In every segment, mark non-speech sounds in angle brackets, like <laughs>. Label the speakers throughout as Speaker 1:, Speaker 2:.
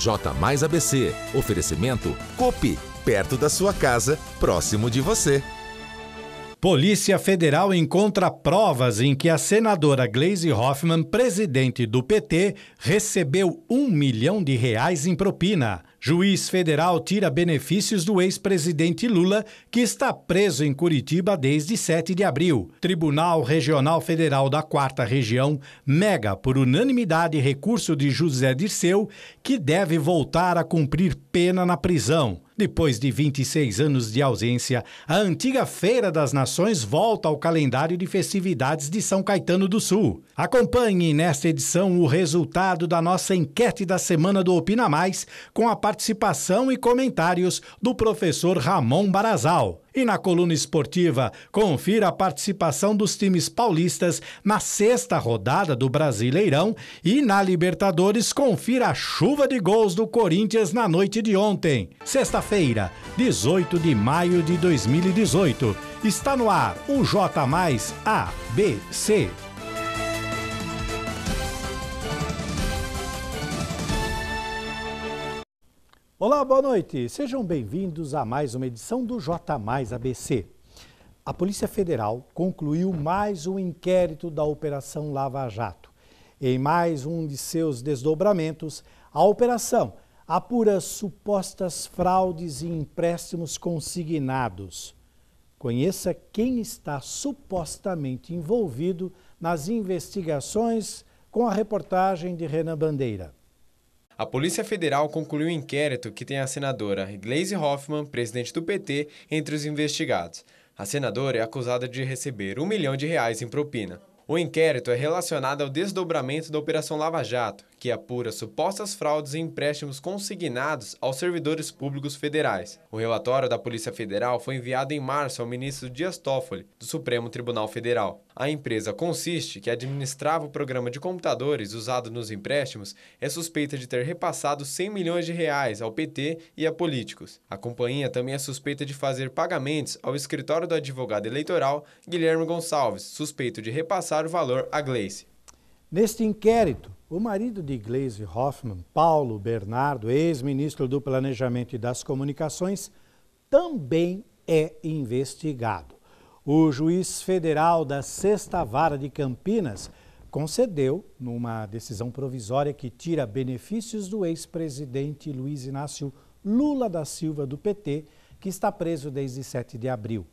Speaker 1: J mais ABC. Oferecimento
Speaker 2: Copi, perto da sua casa, próximo de você. Polícia Federal encontra provas em que a senadora Gleisi Hoffmann, presidente do PT, recebeu um milhão de reais em propina. Juiz federal tira benefícios do ex-presidente Lula, que está preso em Curitiba desde 7 de abril. Tribunal Regional Federal da Quarta Região nega por unanimidade recurso de José Dirceu, que deve voltar a cumprir pena na prisão. Depois de 26 anos de ausência, a antiga Feira das Nações volta ao calendário de festividades de São Caetano do Sul. Acompanhe nesta edição o resultado da nossa enquete da semana do Opina Mais, com a participação e comentários do professor Ramon Barazal. E na coluna esportiva, confira a participação dos times paulistas na sexta rodada do Brasileirão e na Libertadores, confira a chuva de gols do Corinthians na noite de ontem. Sexta-feira, 18 de maio de 2018. Está no ar o J B C. Olá, boa noite. Sejam bem-vindos a mais uma edição do J Mais ABC. A Polícia Federal concluiu mais um inquérito da Operação Lava Jato. Em mais um de seus desdobramentos, a operação apura supostas fraudes e empréstimos consignados. Conheça quem está supostamente envolvido nas investigações com a reportagem de Renan Bandeira. A Polícia Federal concluiu um inquérito que tem a senadora Gleisi Hoffmann, presidente do PT, entre os investigados. A senadora é acusada de receber um milhão de reais em propina. O inquérito é relacionado ao desdobramento da Operação Lava Jato, que apura supostas fraudes em empréstimos consignados aos servidores públicos federais. O relatório da Polícia Federal foi enviado em março ao ministro Dias Toffoli, do Supremo Tribunal Federal. A empresa Consiste, que administrava o programa de computadores usado nos empréstimos, é suspeita de ter repassado 100 milhões de reais ao PT e a políticos. A companhia também é suspeita de fazer pagamentos ao escritório do advogado eleitoral Guilherme Gonçalves, suspeito de repassar o valor a Gleice. Neste inquérito, o marido de Glaze Hoffman, Paulo Bernardo, ex-ministro do Planejamento e das Comunicações, também é investigado. O juiz federal da Sexta Vara de Campinas concedeu, numa decisão provisória que tira benefícios do ex-presidente Luiz Inácio Lula da Silva, do PT, que está preso desde 7 de abril.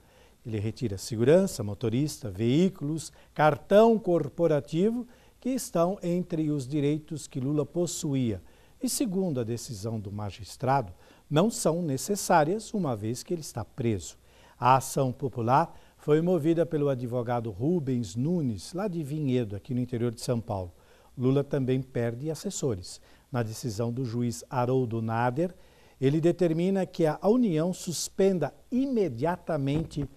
Speaker 2: Ele retira segurança, motorista, veículos, cartão corporativo que estão entre os direitos que Lula possuía e, segundo a decisão do magistrado, não são necessárias, uma vez que ele está preso. A ação popular foi movida pelo advogado Rubens Nunes, lá de Vinhedo, aqui no interior de São Paulo. Lula também perde assessores. Na decisão do juiz Haroldo Nader, ele determina que a União suspenda imediatamente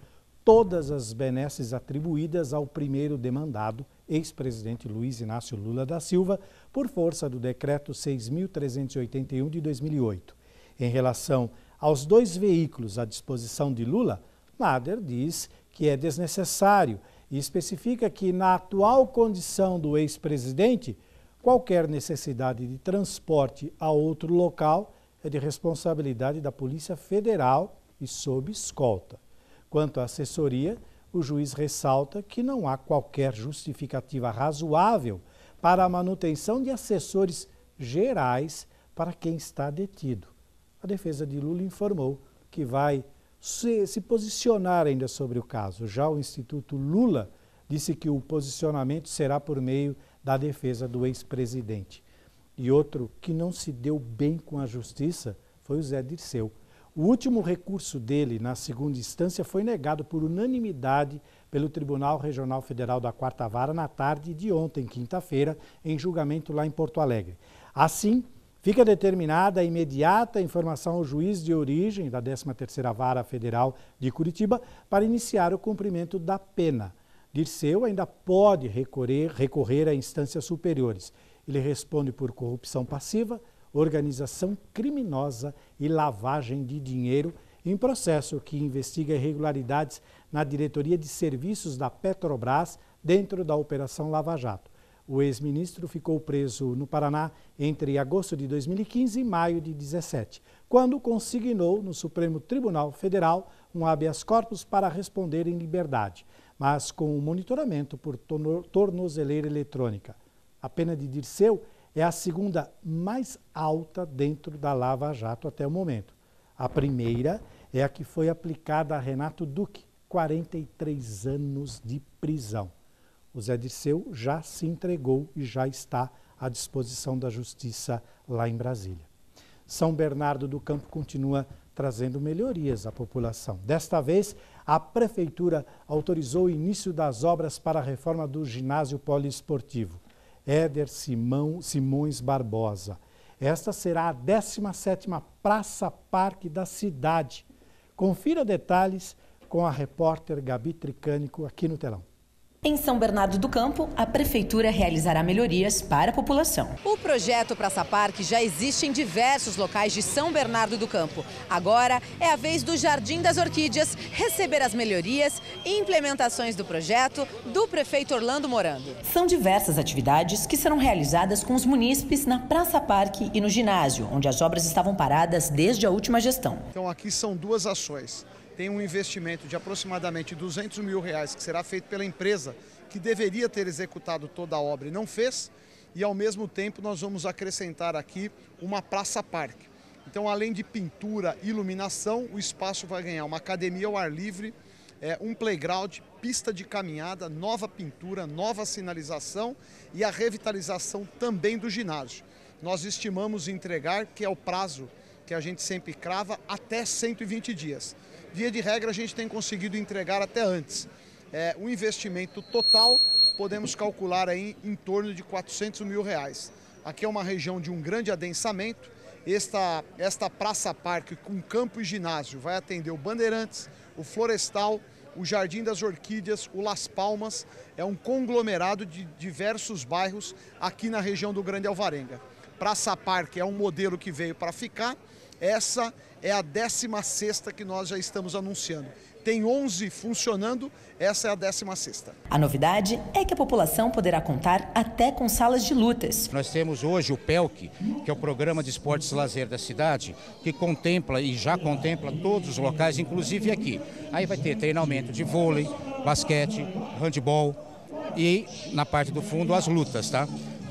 Speaker 2: todas as benesses atribuídas ao primeiro demandado ex-presidente Luiz Inácio Lula da Silva, por força do Decreto 6.381 de 2008. Em relação aos dois veículos à disposição de Lula, Nader diz que é desnecessário e especifica que, na atual condição do ex-presidente, qualquer necessidade de transporte a outro local é de responsabilidade da Polícia Federal e sob escolta. Quanto à assessoria, o juiz ressalta que não há qualquer justificativa razoável para a manutenção de assessores gerais para quem está detido. A defesa de Lula informou que vai se, se, posicionar ainda sobre o caso. Já o Instituto Lula disse que o posicionamento será por meio da defesa do ex-presidente. E outro que não se deu bem com a justiça foi o Zé Dirceu. O último recurso dele na segunda instância foi negado por unanimidade pelo Tribunal Regional Federal da Quarta Vara na tarde de ontem, quinta-feira, em julgamento lá em Porto Alegre. Assim, Fica determinada a imediata informação ao juiz de origem da 13ª Vara Federal de Curitiba para iniciar o cumprimento da pena. Dirceu ainda pode recorrer, recorrer a instâncias superiores. Ele responde por corrupção passiva, organização criminosa e lavagem de dinheiro em processo que investiga irregularidades na diretoria de serviços da Petrobras dentro da Operação Lava Jato. O ex-ministro ficou preso no Paraná entre agosto de 2015 e maio de 2017, quando consignou no Supremo Tribunal Federal um habeas corpus para responder em liberdade, mas com o monitoramento por tornozeleira eletrônica. A pena de Dirceu é a segunda mais alta dentro da Lava Jato até o momento. A primeira é a que foi aplicada a Renato Duque, 43 anos de prisão. O Zé Dirceu já se entregou e já está à disposição da justiça lá em Brasília. São Bernardo do Campo continua trazendo melhorias à população. Desta vez, a prefeitura autorizou o início das obras para a reforma do ginásio poliesportivo. Éder Simão, Simões Barbosa. Esta será a 17ª Praça Parque da cidade. Confira detalhes com a repórter Gabi Tricânico aqui no telão.
Speaker 3: Em São Bernardo do Campo, a Prefeitura realizará melhorias para a população. O projeto Praça Parque já existe em diversos locais de São Bernardo do Campo. Agora é a vez do Jardim das Orquídeas receber as melhorias e implementações do projeto do prefeito Orlando Morando. São diversas atividades que serão realizadas com os munícipes na Praça Parque e no ginásio, onde as obras estavam paradas desde a última gestão.
Speaker 4: Então aqui são duas ações tem um investimento de aproximadamente 200 mil reais que será feito pela empresa que deveria ter executado toda a obra e não fez, e ao mesmo tempo nós vamos acrescentar aqui uma praça-parque. Então, além de pintura e iluminação, o espaço vai ganhar uma academia ao ar livre, é, um playground, pista de caminhada, nova pintura, nova sinalização e a revitalização também do ginásio. Nós estimamos entregar, que é o prazo que a gente sempre crava, até 120 dias via de regra, a gente tem conseguido entregar até antes. É, o investimento total podemos calcular aí em torno de 400 mil reais. Aqui é uma região de um grande adensamento. Esta, esta Praça Parque com campo e ginásio vai atender o Bandeirantes, o Florestal, o Jardim das Orquídeas, o Las Palmas. É um conglomerado de diversos bairros aqui na região do Grande Alvarenga. Praça Parque é um modelo que veio para ficar. Essa é a 16 que nós já estamos anunciando. Tem 11 funcionando, essa é a 16
Speaker 3: A novidade é que a população poderá contar até com salas de lutas. Nós temos
Speaker 5: hoje o PELC, que é o Programa de Esportes e Lazer da cidade, que contempla e já contempla todos os locais, inclusive aqui. Aí vai ter treinamento de vôlei, basquete, handball e, na parte do fundo, as lutas, tá?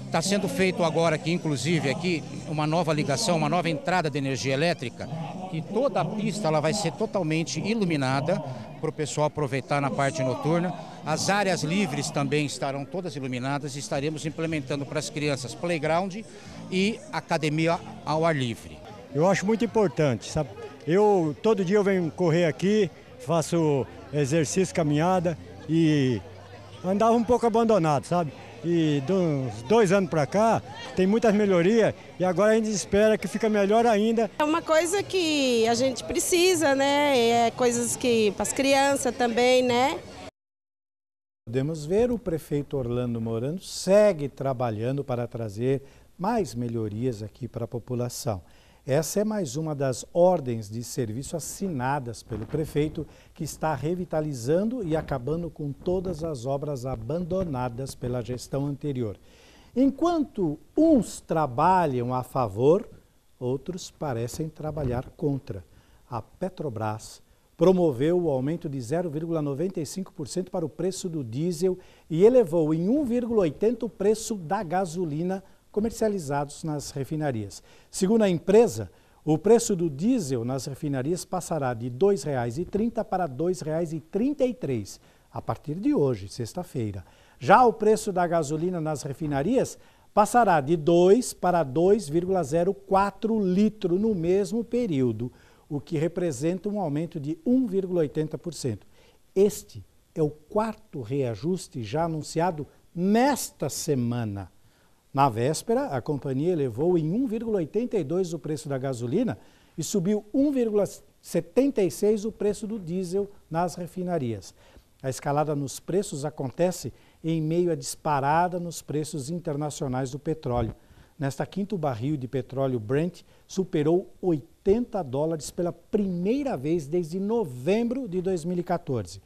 Speaker 5: Está sendo feito agora aqui, inclusive aqui, uma nova ligação, uma nova entrada de energia elétrica e toda a pista ela vai ser totalmente iluminada para o pessoal aproveitar na parte noturna. As áreas livres também estarão todas iluminadas e estaremos implementando para as crianças playground e academia ao ar livre.
Speaker 2: Eu acho muito importante, sabe? Eu todo dia eu venho correr aqui, faço exercício, caminhada e andava um pouco abandonado, sabe? e de uns dois anos para cá tem muitas melhorias e agora a gente espera que fica melhor ainda.
Speaker 3: É uma coisa que a gente precisa, né? É coisas que para as crianças também, né?
Speaker 2: Podemos ver o prefeito Orlando Morano segue trabalhando para trazer mais melhorias aqui para a população. Essa é mais uma das ordens de serviço assinadas pelo prefeito, que está revitalizando e acabando com todas as obras abandonadas pela gestão anterior. Enquanto uns trabalham a favor, outros parecem trabalhar contra. A Petrobras promoveu o aumento de 0,95% para o preço do diesel e elevou em 1,80% o preço da gasolina comercializados nas refinarias. Segundo a empresa, o preço do diesel nas refinarias passará de R$ 2,30 para R$ 2,33 a partir de hoje, sexta-feira. Já o preço da gasolina nas refinarias passará de 2 para 2,04 litro no mesmo período, o que representa um aumento de 1,80%. Este é o quarto reajuste já anunciado nesta semana. Na véspera, a companhia elevou em 1,82 o preço da gasolina e subiu 1,76 o preço do diesel nas refinarias. A escalada nos preços acontece em meio à disparada nos preços internacionais do petróleo. Nesta quinta, o barril de petróleo Brent superou 80 dólares pela primeira vez desde novembro de 2014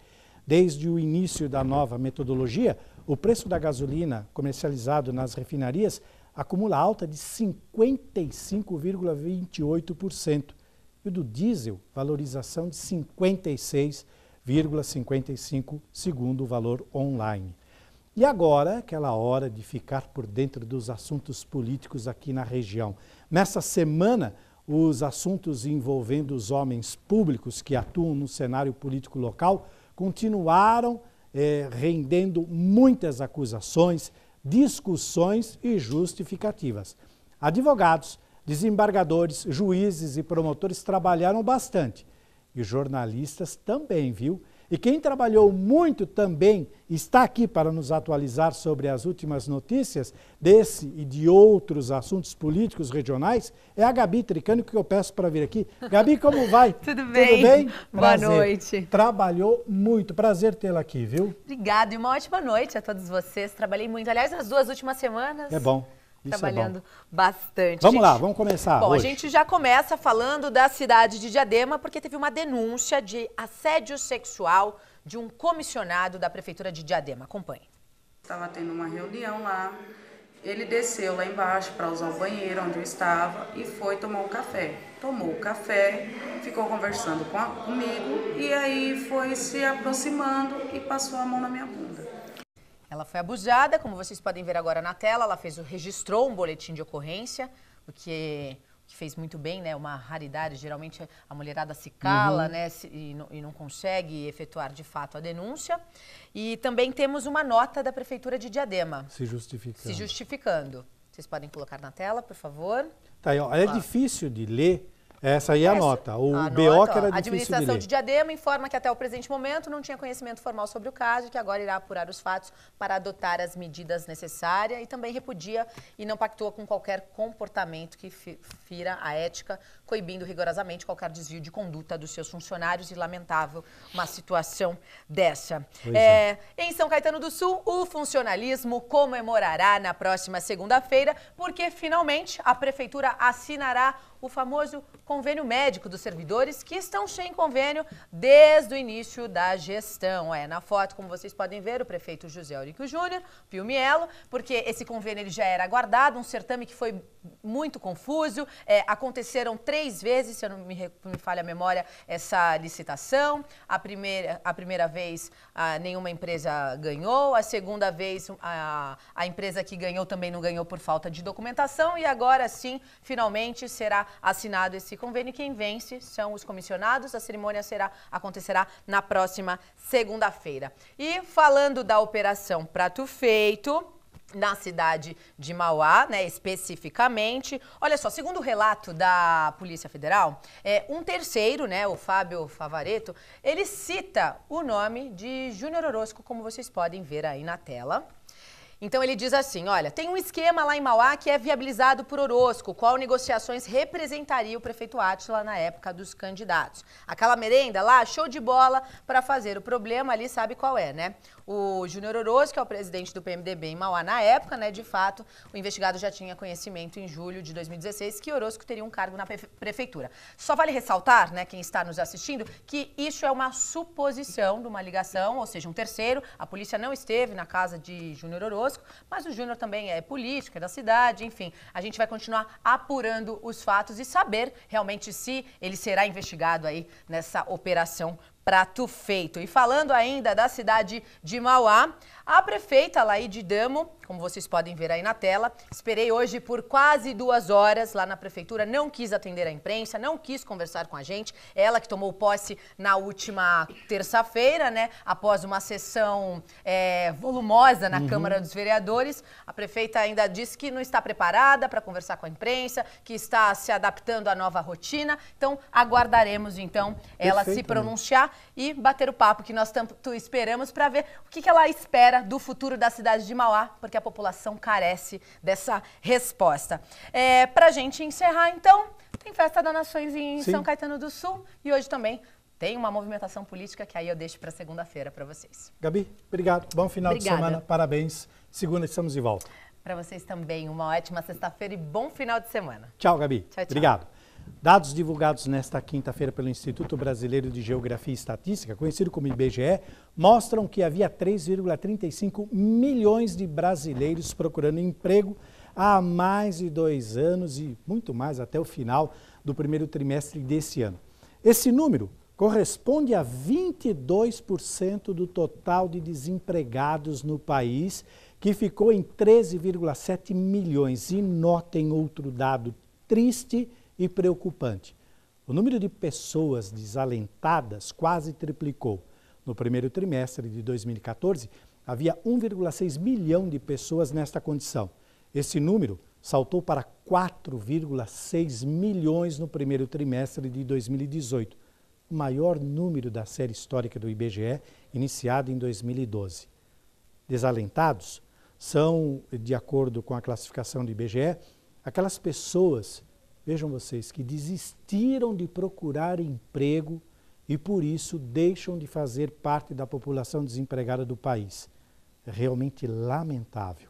Speaker 2: desde o início da nova metodologia, o preço da gasolina comercializado nas refinarias acumula alta de 55,28% e o do diesel, valorização de 56,55 segundo o valor online. E agora, aquela hora de ficar por dentro dos assuntos políticos aqui na região. Nessa semana, os assuntos envolvendo os homens públicos que atuam no cenário político local continuaram eh, rendendo muitas acusações, discussões e justificativas. Advogados, desembargadores, juízes e promotores trabalharam bastante. E jornalistas também, viu? E quem trabalhou muito também está aqui para nos atualizar sobre as últimas notícias desse e de outros assuntos políticos regionais é a Gabi Tricânico, que eu peço para vir aqui. Gabi, como vai? <laughs> Tudo bem? Tudo bem? Boa noite. Trabalhou muito. Prazer tê-la aqui, viu?
Speaker 3: Obrigada e uma ótima noite a todos vocês. Trabalhei muito. Aliás, nas duas últimas semanas. É
Speaker 2: bom. Isso é trabalhando é bastante. Vamos gente, lá, vamos começar. Bom, hoje. a
Speaker 3: gente já começa falando da cidade de Diadema, porque teve uma denúncia de assédio sexual de um comissionado da Prefeitura de Diadema. Acompanhe. Estava tendo uma reunião lá,
Speaker 4: ele desceu lá
Speaker 3: embaixo para usar o banheiro onde eu estava e foi tomar um café. Tomou o café, ficou conversando com a, comigo e aí foi se aproximando e passou a mão na minha bunda. Ela foi abusada, como vocês podem ver agora na tela, ela fez, registrou um boletim de ocorrência, o que, que fez muito bem, né? Uma raridade, geralmente a mulherada se cala, uhum. né? Se, e, não, e, não, consegue efetuar de fato a denúncia. E também temos uma nota da Prefeitura de Diadema.
Speaker 2: Se justificando. Se
Speaker 3: justificando. Vocês podem colocar na tela, por favor.
Speaker 2: Tá, é difícil de ler, essa aí é a nota. O a ah, é BO nota, que era difícil A administração de, de,
Speaker 3: Diadema informa que até o presente momento não tinha conhecimento formal sobre o caso e que agora irá apurar os fatos para adotar as medidas necessárias e também repudia e não pactua com qualquer comportamento que fira a ética coibindo rigorosamente qualquer desvio de conduta dos seus funcionários e lamentável uma situação dessa. É, é. Em São Caetano do Sul, o funcionalismo comemorará na próxima segunda-feira, porque finalmente a prefeitura assinará o famoso convênio médico dos servidores que estão sem convênio desde o início da gestão. É, na foto, como vocês podem ver, o prefeito José Eurico Júnior, Piumielo, porque esse convênio ele já era aguardado, um certame que foi muito confuso, é, aconteceram três três vezes, se eu não me, me falha a memória, essa licitação. A primeira, a primeira vez nenhuma empresa ganhou, a segunda vez a, a empresa que ganhou também não ganhou por falta de documentação e agora sim, finalmente, será assinado esse convênio. Quem vence são os comissionados. A cerimônia será, acontecerá na próxima segunda-feira. E falando da Operação Prato Feito, na cidade de Mauá, né, especificamente. Olha só, segundo o relato da Polícia Federal, é, um terceiro, né, o Fábio Favareto, ele cita o nome de Júnior Orozco, como vocês podem ver aí na tela. Então ele diz assim, olha, tem um esquema lá em Mauá que é viabilizado por Orozco, qual negociações representaria o prefeito Átila na época dos candidatos. Aquela merenda lá, show de bola para fazer. O problema ali sabe qual é, né? O Júnior Oroz, que é o presidente do PMDB em Mauá na época, né, de fato, o investigado já tinha conhecimento em julho de 2016 que Orozco teria um cargo na prefeitura. Só vale ressaltar, né, quem está nos assistindo, que isso é uma suposição de uma ligação, ou seja, um terceiro. A polícia não esteve na casa de Júnior Orozco, mas o Júnior também é político, é da cidade, enfim. A gente vai continuar apurando os fatos e saber realmente se ele será investigado aí nessa operação prato feito. E falando ainda da cidade de Mauá, a prefeita Laide Damo, como vocês podem ver aí na tela, esperei hoje por quase duas horas lá na prefeitura, não quis atender a imprensa, não quis conversar com a gente. Ela que tomou posse na última terça-feira, né? Após uma sessão é, volumosa na uhum. Câmara dos Vereadores, a prefeita ainda disse que não está preparada para conversar com a imprensa, que está se adaptando à nova rotina. Então, aguardaremos então ela Perfeito, se né? pronunciar. Né? e bater o papo que nós tanto esperamos para ver o que, que ela espera do futuro da cidade de Mauá, porque a população carece dessa resposta. É, para a gente encerrar, então, tem festa das Nações em Sim. São Caetano do Sul e hoje também tem uma movimentação política que aí eu deixo para segunda-feira para vocês.
Speaker 2: Gabi, obrigado. Bom final Obrigada. de semana. Parabéns. Segunda estamos de volta.
Speaker 3: Para vocês também, uma ótima sexta-feira e bom final de semana.
Speaker 2: Tchau, Gabi. Tchau, tchau. Obrigado. Dados divulgados nesta quinta-feira pelo Instituto Brasileiro de Geografia e Estatística, conhecido como IBGE, mostram que havia 3,35 milhões de brasileiros procurando emprego há mais de dois anos e muito mais até o final do primeiro trimestre desse ano. Esse número corresponde a 22% do total de desempregados no país, que ficou em 13,7 milhões. E notem outro dado triste e preocupante. O número de pessoas desalentadas quase triplicou. No primeiro trimestre de 2014, havia 1,6 milhão de pessoas nesta condição. Esse número saltou para 4,6 milhões no primeiro trimestre de 2018, o maior número da série histórica do IBGE, iniciada em 2012. Desalentados são, de acordo com a classificação do IBGE, aquelas pessoas Vejam vocês que desistiram de procurar emprego e por isso deixam de fazer parte da população desempregada do país. É realmente lamentável.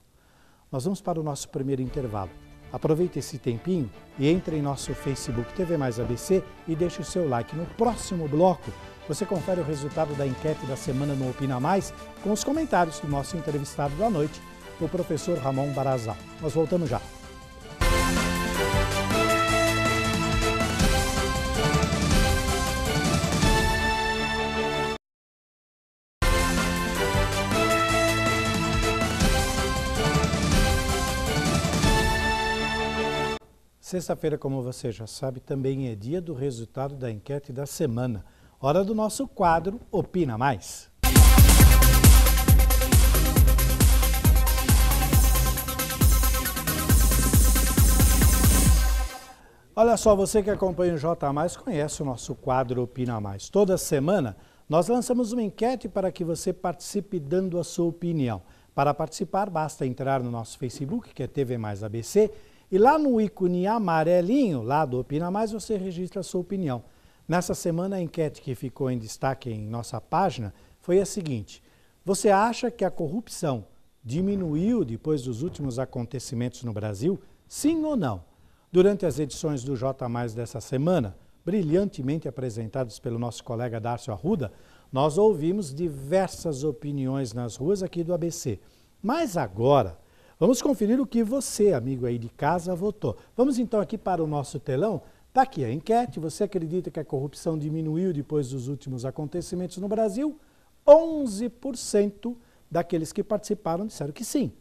Speaker 2: Nós vamos para o nosso primeiro intervalo. Aproveite esse tempinho e entre em nosso Facebook TV Mais ABC e deixe o seu like. No próximo bloco, você confere o resultado da enquete da semana no Opina Mais com os comentários do nosso entrevistado da noite, o professor Ramon Barazal. Nós voltamos já. Sexta-feira, como você já sabe, também é dia do resultado da enquete da semana. Hora do nosso quadro Opina Mais. Olha só, você que acompanha o J Mais conhece o nosso quadro Opina Mais. Toda semana nós lançamos uma enquete para que você participe dando a sua opinião. Para participar, basta entrar no nosso Facebook, que é TV Mais ABC, e lá no ícone amarelinho, lá do Opina Mais, você registra a sua opinião. Nessa semana, a enquete que ficou em destaque em nossa página foi a seguinte: Você acha que a corrupção diminuiu depois dos últimos acontecimentos no Brasil? Sim ou não? Durante as edições do J Mais dessa semana, brilhantemente apresentadas pelo nosso colega Dárcio Arruda, nós ouvimos diversas opiniões nas ruas aqui do ABC. Mas agora, Vamos conferir o que você, amigo aí de casa, votou. Vamos então aqui para o nosso telão. Está aqui a enquete. Você acredita que a corrupção diminuiu depois dos últimos acontecimentos no Brasil? 11% daqueles que participaram disseram que sim.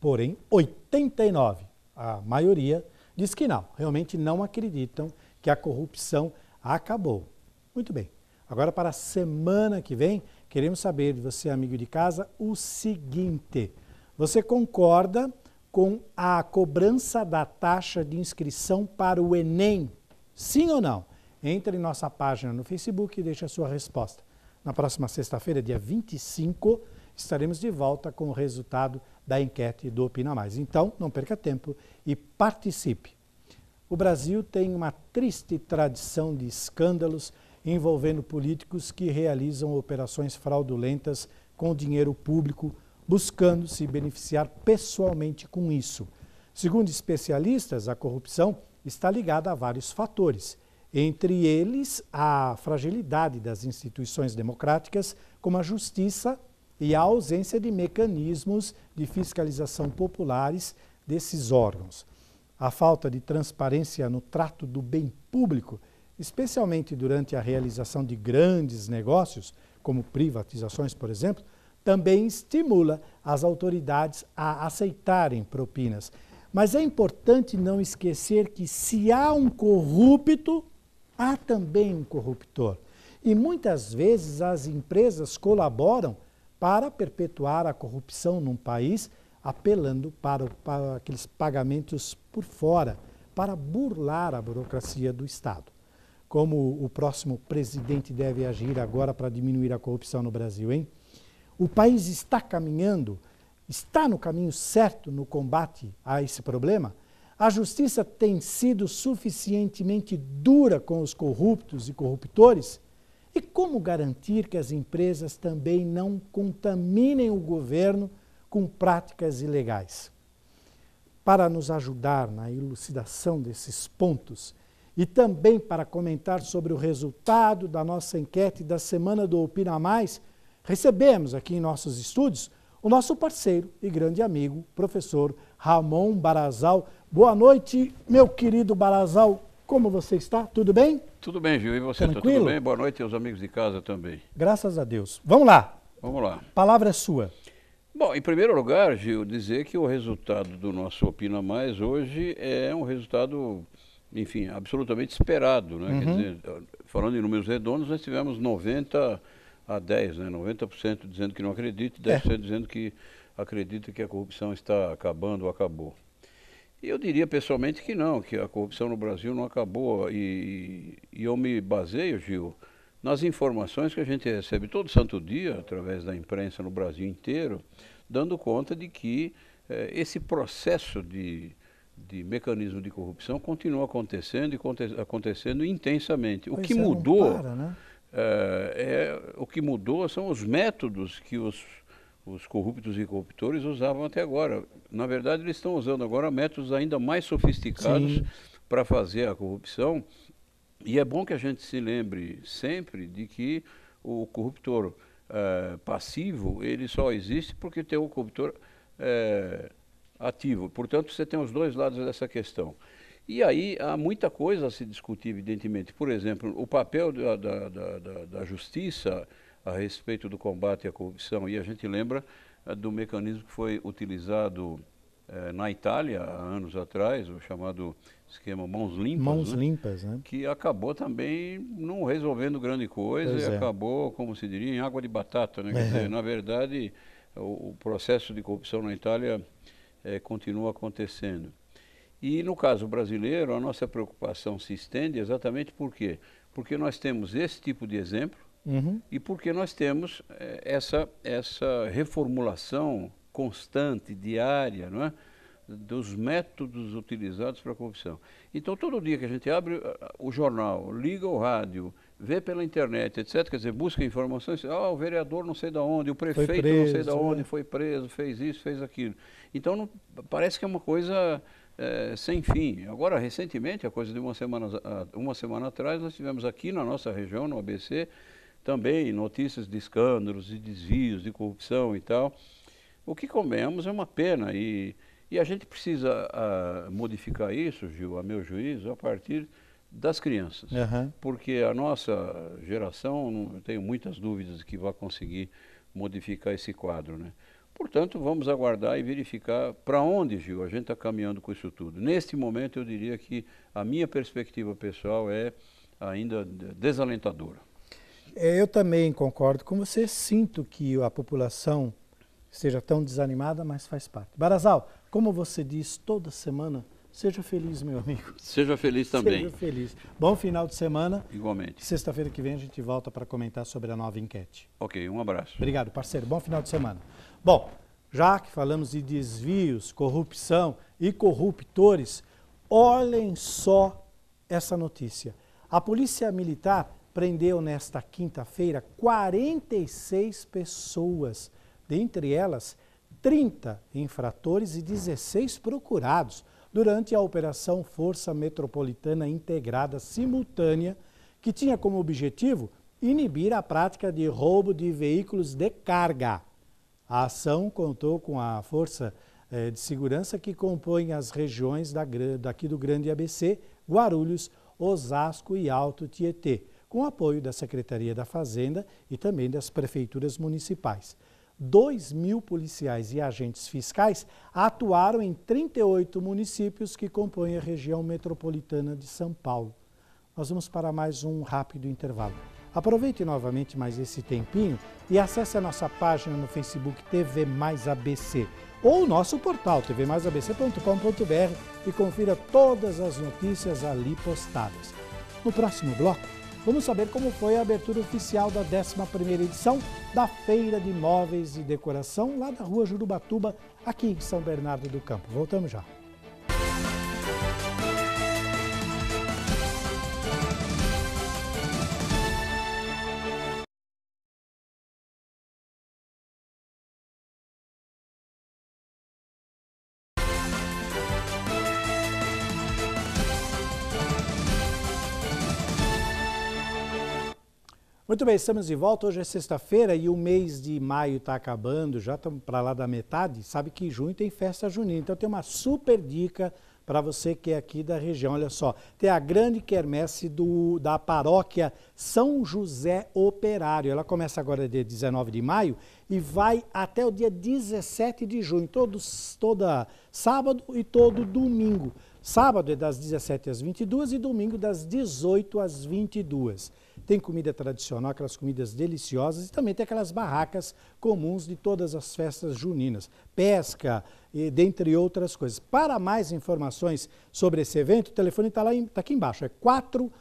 Speaker 2: Porém, 89%, a maioria, diz que não. Realmente não acreditam que a corrupção acabou. Muito bem. Agora, para a semana que vem, queremos saber de você, amigo de casa, o seguinte. Você concorda com a cobrança da taxa de inscrição para o Enem? Sim ou não? Entre em nossa página no Facebook e deixe a sua resposta. Na próxima sexta-feira, dia 25, estaremos de volta com o resultado da enquete do Opina Mais. Então, não perca tempo e participe. O Brasil tem uma triste tradição de escândalos envolvendo políticos que realizam operações fraudulentas com dinheiro público buscando se beneficiar pessoalmente com isso. Segundo especialistas, a corrupção está ligada a vários fatores, entre eles a fragilidade das instituições democráticas, como a justiça e a ausência de mecanismos de fiscalização populares desses órgãos. A falta de transparência no trato do bem público, especialmente durante a realização de grandes negócios, como privatizações, por exemplo, também estimula as autoridades a aceitarem propinas. Mas é importante não esquecer que se há um corrupto, há também um corruptor. E muitas vezes as empresas colaboram para perpetuar a corrupção num país, apelando para, para aqueles pagamentos por fora, para burlar a burocracia do Estado como o próximo presidente deve agir agora para diminuir a corrupção no Brasil, hein? O país está caminhando, está no caminho certo no combate a esse problema? A justiça tem sido suficientemente dura com os corruptos e corruptores? E como garantir que as empresas também não contaminem o governo com práticas ilegais? Para nos ajudar na elucidação desses pontos e também para comentar sobre o resultado da nossa enquete da semana do Opina Mais, recebemos aqui em nossos estúdios o nosso parceiro e grande amigo, professor Ramon Barazal. Boa noite, meu querido Barazal. Como você está? Tudo bem?
Speaker 6: Tudo bem, Gil. E você? Tá Tranquilo? tudo bem? Boa noite aos amigos de casa também.
Speaker 2: Graças a Deus. Vamos lá. Vamos lá. Palavra é sua.
Speaker 6: Bom, em primeiro lugar, Gil, dizer que o resultado do nosso Opina Mais hoje é um resultado, enfim, absolutamente esperado. Né? Uhum. Quer dizer, falando em números redondos, nós tivemos 90 a 10, né? 90% dizendo que não acredita e 10% é. dizendo que acredita que a corrupção está acabando ou acabou. E eu diria pessoalmente que não, que a corrupção no Brasil não acabou. E, e eu me baseio, Gil, nas informações que a gente recebe todo santo dia, através da imprensa no Brasil inteiro, dando conta de que eh, esse processo de, de mecanismo de corrupção continua acontecendo e aconte acontecendo intensamente. Pois o que é, mudou para, né? Eh, é, o que mudou são os métodos que os, os corruptos e corruptores usavam até agora. Na verdade, eles estão usando agora métodos ainda mais sofisticados para fazer a corrupção. E é bom que a gente se lembre sempre de que o corruptor eh, passivo ele só existe porque tem o corruptor eh, ativo. Portanto, você tem os dois lados dessa questão. E aí há muita coisa a se discutir, evidentemente. Por exemplo, o papel da, da, da, da justiça a respeito do combate à corrupção. E a gente lembra eh, do mecanismo que foi utilizado eh, na Itália há anos atrás, o chamado esquema mãos limpas. Mãos né?
Speaker 2: limpas, né?
Speaker 6: Que acabou também não resolvendo grande coisa pois e é. acabou, como se diria, em água de batata. Né? Quer é. dizer, na verdade, o, o, processo de corrupção na Itália eh, continua acontecendo. E no caso brasileiro, a nossa preocupação se estende exatamente por quê? Porque nós temos esse tipo de exemplo uhum. e porque nós temos eh, essa, essa reformulação constante, diária, não é? dos métodos utilizados para a corrupção. Então, todo dia que a gente abre eh, o jornal, liga o rádio, vê pela internet, etc., quer dizer, busca informações, ah, o vereador não sei da onde, o prefeito preso, não sei da onde né? foi preso, fez isso, fez aquilo. Então, não, parece que é uma coisa é, sem fim. Agora, recentemente, a coisa de uma semana, uma semana atrás, nós tivemos aqui na nossa região, no ABC, também notícias de escândalos, de desvios, de corrupção e tal. O que comemos é uma pena e, e a gente precisa a, ah, modificar isso, Gil, a meu juízo, a partir das crianças. Uhum. Porque a nossa geração, não, tenho muitas dúvidas que vai conseguir modificar esse quadro, né? Portanto, vamos aguardar e verificar para onde, Gil, a gente está caminhando com isso tudo. Neste momento, eu diria que a minha perspectiva pessoal é ainda desalentadora.
Speaker 2: É, eu também concordo com você. Sinto que a população seja tão desanimada, mas faz parte. Barazal, como você diz toda semana, seja feliz, meu amigo.
Speaker 6: <laughs> Seja feliz também. Seja
Speaker 2: feliz. Bom final de semana. Igualmente. Sexta-feira que vem a gente volta para comentar sobre a nova enquete.
Speaker 6: Ok, um abraço. Obrigado,
Speaker 2: parceiro. Bom final de semana. Bom, já que falamos de desvios, corrupção e corruptores, olhem só essa notícia. A Polícia Militar prendeu nesta quinta-feira 46 pessoas, dentre elas 30 infratores e 16 procurados durante a Operação Força Metropolitana Integrada Simultânea, que tinha como objetivo inibir a prática de roubo de veículos de carga. A ação contou com a força eh, de segurança que compõe as regiões da, daqui do Grande ABC, Guarulhos, Osasco e Alto Tietê, com apoio da Secretaria da Fazenda e também das prefeituras municipais. 2 mil policiais e agentes fiscais atuaram em 38 municípios que compõem a região metropolitana de São Paulo. Nós vamos para mais um rápido intervalo. Aproveite novamente mais esse tempinho e acesse a nossa página no Facebook TV Mais ABC ou o nosso portal tvmaisabc.com.br e confira todas as notícias ali postadas. No próximo bloco, vamos saber como foi a abertura oficial da 11ª edição da Feira de Móveis e Decoração lá da Rua Jurubatuba, aqui em São Bernardo do Campo. Voltamos já. Muito bem, estamos de volta. Hoje é sexta-feira e o mês de maio está acabando, já estamos para lá da metade. Sabe que junho tem festa junina, então tem uma super dica para você que é aqui da região. Olha só, tem a grande quermesse do, da paróquia São José Operário. Ela começa agora dia 19 de maio e vai até o dia 17 de junho, todo toda sábado e todo domingo. Sábado é das 17 às 22 e domingo das 18 às 22. Tem comida tradicional, aquelas comidas deliciosas e também tem aquelas barracas comuns de todas as festas juninas. Pesca, e dentre outras coisas. Para mais informações sobre esse evento, o telefone está tá aqui embaixo, é 4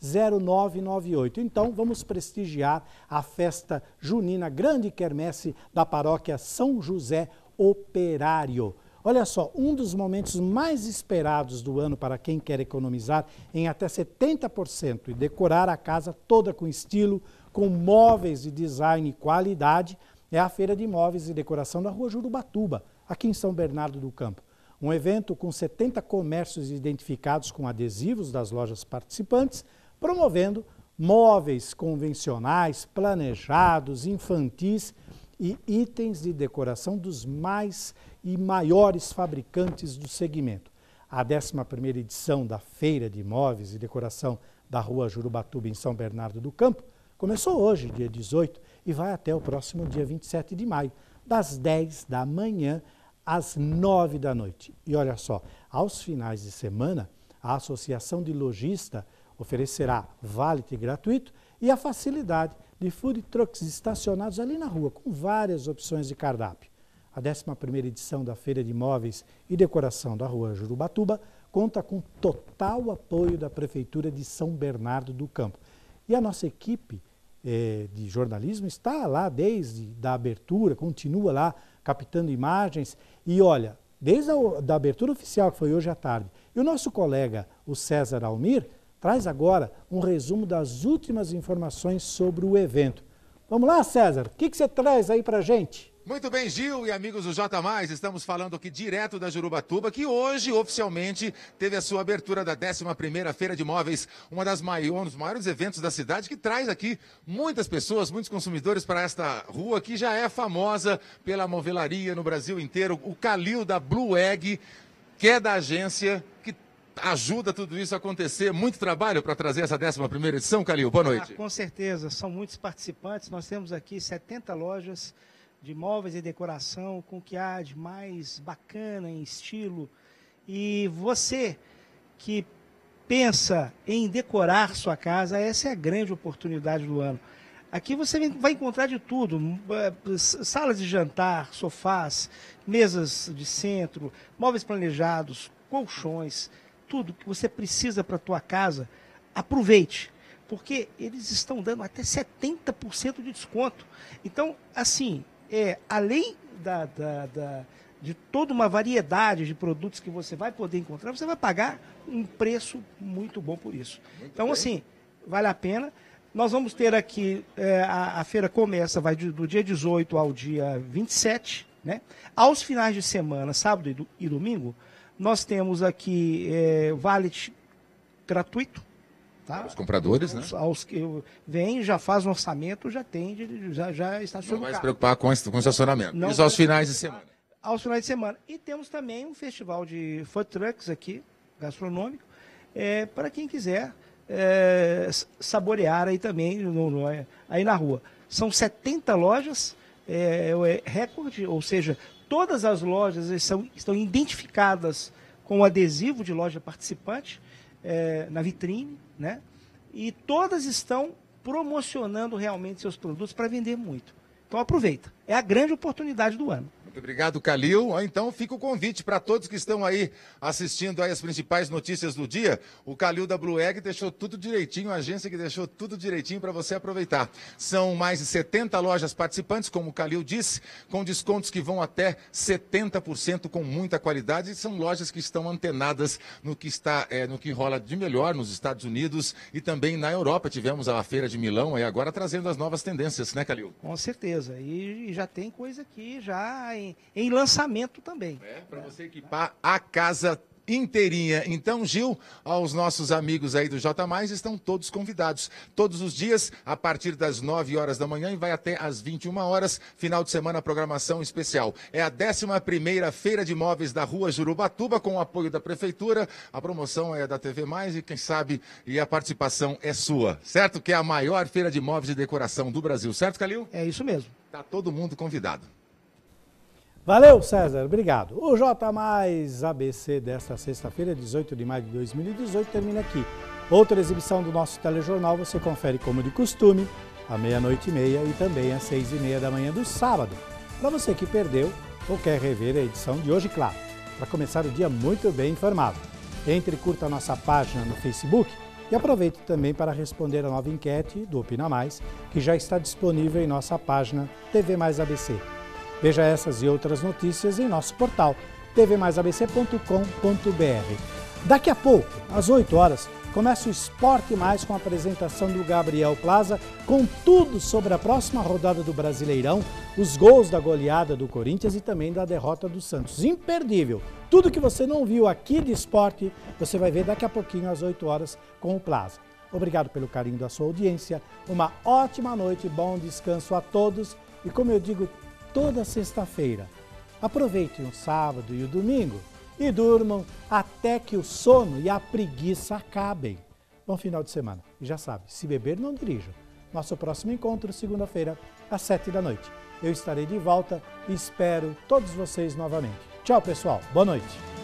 Speaker 2: 0998 Então, vamos prestigiar a festa junina Grande Quermesse da paróquia São José Operário. Olha só, um dos momentos mais esperados do ano para quem quer economizar em até 70% e decorar a casa toda com estilo, com móveis de design e qualidade, é a Feira de Móveis e Decoração da Rua Jurubatuba, aqui em São Bernardo do Campo. Um evento com 70 comércios identificados com adesivos das lojas participantes, promovendo móveis convencionais, planejados, infantis e itens de decoração dos mais e maiores fabricantes do segmento. A 11ª edição da Feira de Imóveis e Decoração da Rua Jurubatuba, em São Bernardo do Campo, começou hoje, dia 18, e vai até o próximo dia 27 de maio, das 10 da manhã às 9 da noite. E olha só, aos finais de semana, a Associação de Logista oferecerá vale gratuito e a facilidade de food trucks estacionados ali na rua, com várias opções de cardápio. A 11ª edição da Feira de Imóveis e Decoração da Rua Jurubatuba conta com total apoio da Prefeitura de São Bernardo do Campo. E a nossa equipe eh, de jornalismo está lá desde da abertura, continua lá captando imagens. E olha, desde a da abertura oficial, que foi hoje à tarde, e o nosso colega, o César Almir, traz agora um resumo das últimas informações sobre o evento. Vamos lá, César, o que, que você traz aí para gente?
Speaker 1: Muito bem, Gil e amigos do J Mais, estamos falando aqui direto da Jurubatuba, que hoje oficialmente teve a sua abertura da 11 Feira de Imóveis, uma das maiores, um dos maiores eventos da cidade que traz aqui muitas pessoas, muitos consumidores para esta rua que já é famosa pela movelaria no Brasil inteiro, o Calil da Blue Egg, que é da agência ajuda tudo isso a acontecer. Muito trabalho para trazer essa 11 edição, Calil. Boa ah, noite. Ah,
Speaker 5: com certeza, são muitos participantes. Nós temos aqui 70 lojas de móveis e decoração, com o que há de mais bacana em estilo. E você que pensa em decorar sua casa, essa é a grande oportunidade do ano. Aqui você vai encontrar de tudo: salas de jantar, sofás, mesas de centro, móveis planejados, colchões tudo que você precisa para a tua casa, aproveite, porque eles estão dando até 70% de desconto. Então, assim, é, além da, da, da, de toda uma variedade de produtos que você vai poder encontrar, você vai pagar um preço muito bom por isso. Muito então, bem. assim, vale a pena. Nós vamos ter aqui, é, a, a, feira começa, vai do, do dia 18 ao dia 27, né? Aos finais de semana, sábado e, do, e domingo, nós temos aqui é, valet gratuito. Tá? Os compradores, aos, né? Aos que vêm, já faz um orçamento, já tem, já, já está Não vai se
Speaker 1: preocupar com, com estacionamento. Não Isso aos finais de semana.
Speaker 5: Aos finais de semana. E temos também um festival de food trucks aqui, gastronômico, é, para quem quiser é, saborear aí também, no, no, aí na rua. São 70 lojas, é, é recorde, ou seja, Todas as lojas são, estão identificadas com o adesivo de loja participante é, na vitrine, né? E todas estão
Speaker 1: promocionando realmente seus produtos para vender muito. Então aproveita. É a grande oportunidade do ano. Obrigado, Calil. Então fica o convite para todos que estão aí assistindo aí as principais notícias do dia. O Calil da Blue Egg deixou tudo direitinho, a agência que deixou tudo direitinho para você aproveitar. São mais de 70 lojas participantes, como o Calil disse, com descontos que vão até 70% com muita qualidade. E são lojas que estão antenadas no que está, é, no que rola de melhor nos Estados Unidos e também na Europa. Tivemos a feira de Milão aí agora trazendo as novas tendências, né, Calil?
Speaker 5: Com certeza. E já tem coisa aqui já em
Speaker 1: em, lançamento também. É, para você equipar a casa inteirinha. Então, Gil, aos nossos amigos aí do J Mais estão todos convidados. Todos os dias, a partir das 9 horas da manhã e vai até às 21 horas, final de semana programação especial. É a 11ª Feira de Imóveis da Rua Jurubatuba com o apoio da prefeitura. A promoção é da TV Mais e quem sabe e a participação é sua. Certo que é
Speaker 2: a maior feira de imóveis de decoração do Brasil, certo, Calil? É isso mesmo. Tá todo mundo convidado. Valeu, César. Obrigado. O J mais ABC desta sexta-feira, 18 de maio de 2018, termina aqui. Outra exibição do nosso telejornal você confere como de costume, à meia-noite e meia e também às seis e meia da manhã do sábado. Para você que perdeu ou quer rever a edição de hoje, claro, para começar o dia muito bem informado. Entre e curta a nossa página no Facebook e aproveite também para responder a nova enquete do Opina Mais, que já está disponível em nossa página TV Mais ABC. Veja essas e outras notícias em nosso portal tvmaisabc.com.br. Daqui a pouco, às 8 horas, começa o Esporte Mais com a apresentação do Gabriel Plaza, com tudo sobre a próxima rodada do Brasileirão, os gols da goleada do Corinthians e também da derrota do Santos. Imperdível! Tudo que você não viu aqui de esporte, você vai ver daqui a pouquinho, às 8 horas, com o Plaza. Obrigado pelo carinho da sua audiência, uma ótima noite, bom descanso a todos e, como eu digo toda sexta-feira. Aproveitem o sábado e o domingo e durmam até que o sono e a preguiça acabem. Bom final de semana. E já sabe, se beber, não dirija. Nosso próximo encontro, segunda-feira, às sete da noite. Eu estarei de volta e espero todos vocês novamente. Tchau, pessoal. Boa noite.